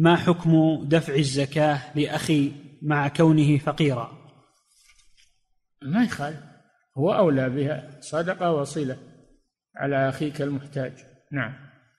ما حكم دفع الزكاة لأخي مع كونه فقيرا ما يخالف هو أولى بها صدقة وصلة على أخيك المحتاج نعم